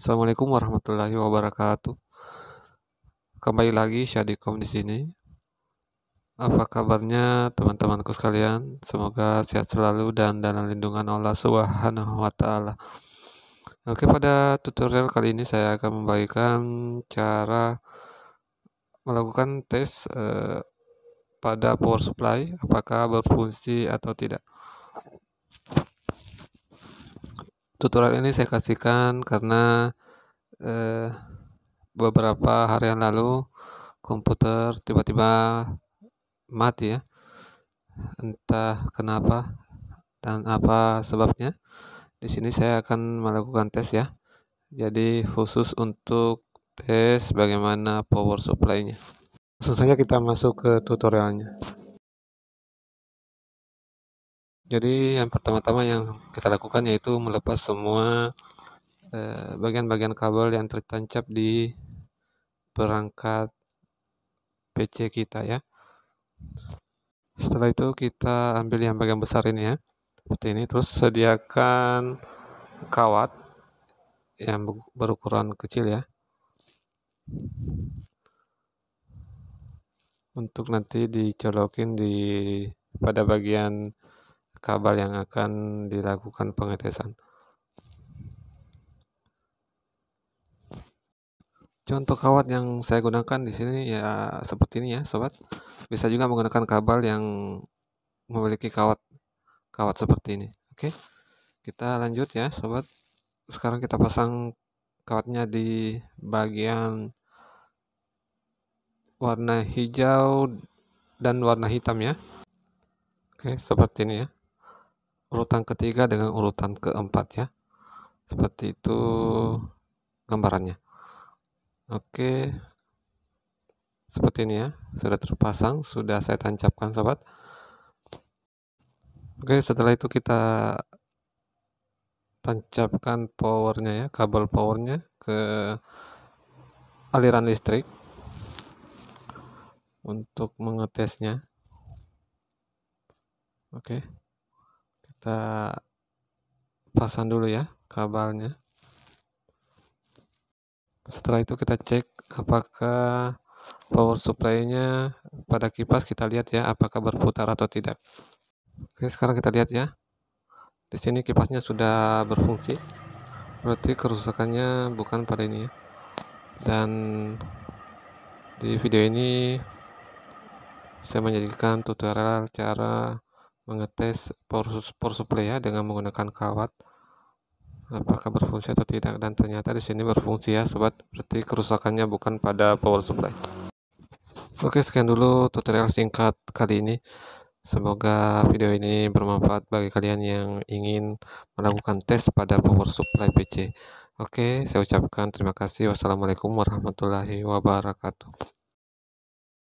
Assalamualaikum warahmatullahi wabarakatuh. Kembali lagi Syadikom di sini. Apa kabarnya teman-temanku sekalian? Semoga sehat selalu dan dalam lindungan Allah Subhanahu wa taala. Oke, pada tutorial kali ini saya akan membagikan cara melakukan tes eh, pada power supply apakah berfungsi atau tidak. Tutorial ini saya kasihkan karena eh, beberapa yang lalu komputer tiba-tiba mati ya. Entah kenapa dan apa sebabnya. Di sini saya akan melakukan tes ya. Jadi khusus untuk tes bagaimana power supply-nya. Langsung saja kita masuk ke tutorialnya. Jadi yang pertama-tama yang kita lakukan yaitu melepas semua eh, bagian-bagian eh, kabel yang tertancap di perangkat PC kita ya. Setelah itu kita ambil yang bagian besar ini ya. Seperti ini terus sediakan kawat yang berukuran kecil ya. Untuk nanti dicolokin di pada bagian kabar yang akan dilakukan pengetesan. Contoh kawat yang saya gunakan di sini ya seperti ini ya sobat. Bisa juga menggunakan kabel yang memiliki kawat kawat seperti ini. Oke. Kita lanjut ya sobat. Sekarang kita pasang kawatnya di bagian warna hijau dan warna hitam ya. Oke, seperti ini ya urutan ketiga dengan urutan keempat ya seperti itu gambarannya oke seperti ini ya sudah terpasang sudah saya tancapkan sobat oke setelah itu kita tancapkan powernya ya kabel powernya ke aliran listrik untuk mengetesnya oke kita pasang dulu ya kabelnya setelah itu kita cek apakah power supply-nya pada kipas kita lihat ya apakah berputar atau tidak oke sekarang kita lihat ya di sini kipasnya sudah berfungsi berarti kerusakannya bukan pada ini ya dan di video ini saya menjadikan tutorial cara mengetes power supply ya dengan menggunakan kawat apakah berfungsi atau tidak dan ternyata di sini berfungsi ya sobat berarti kerusakannya bukan pada power supply oke sekian dulu tutorial singkat kali ini semoga video ini bermanfaat bagi kalian yang ingin melakukan tes pada power supply PC oke saya ucapkan terima kasih wassalamualaikum warahmatullahi wabarakatuh